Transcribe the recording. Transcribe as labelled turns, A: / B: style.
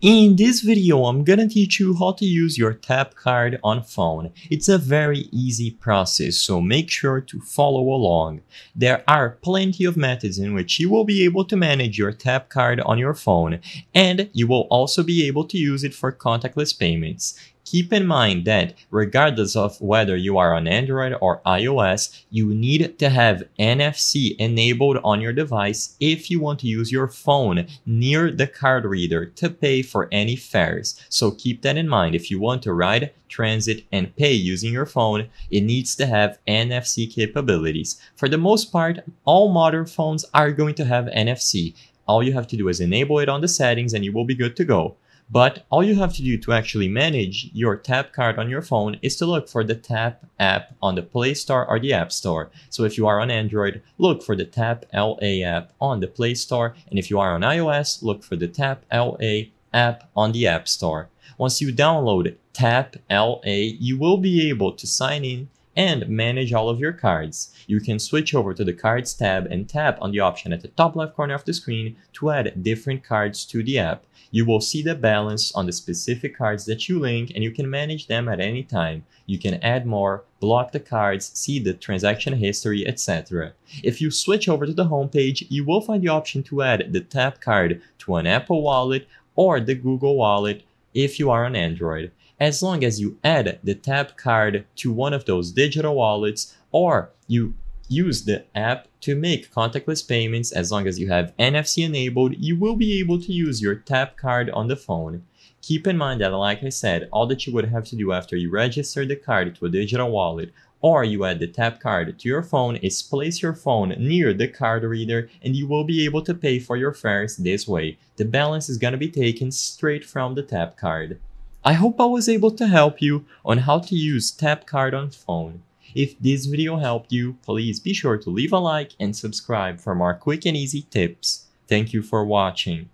A: In this video, I'm gonna teach you how to use your tap card on phone. It's a very easy process, so make sure to follow along. There are plenty of methods in which you will be able to manage your tap card on your phone, and you will also be able to use it for contactless payments. Keep in mind that regardless of whether you are on Android or iOS, you need to have NFC enabled on your device if you want to use your phone near the card reader to pay for any fares. So keep that in mind. If you want to ride, transit, and pay using your phone, it needs to have NFC capabilities. For the most part, all modern phones are going to have NFC. All you have to do is enable it on the settings and you will be good to go. But all you have to do to actually manage your tap card on your phone is to look for the tap app on the Play Store or the App Store. So if you are on Android, look for the tap LA app on the Play Store. And if you are on iOS, look for the tap LA app on the App Store. Once you download Tap LA, you will be able to sign in and manage all of your cards. You can switch over to the Cards tab and tap on the option at the top left corner of the screen to add different cards to the app. You will see the balance on the specific cards that you link and you can manage them at any time. You can add more, block the cards, see the transaction history, etc. If you switch over to the home page, you will find the option to add the tap card to an Apple Wallet or the Google Wallet if you are on Android, as long as you add the tap card to one of those digital wallets or you use the app to make contactless payments as long as you have NFC enabled, you will be able to use your tap card on the phone. Keep in mind that, like I said, all that you would have to do after you register the card to a digital wallet or you add the tap card to your phone is place your phone near the card reader and you will be able to pay for your fares this way. The balance is gonna be taken straight from the tap card. I hope I was able to help you on how to use tap card on phone. If this video helped you, please be sure to leave a like and subscribe for more quick and easy tips. Thank you for watching.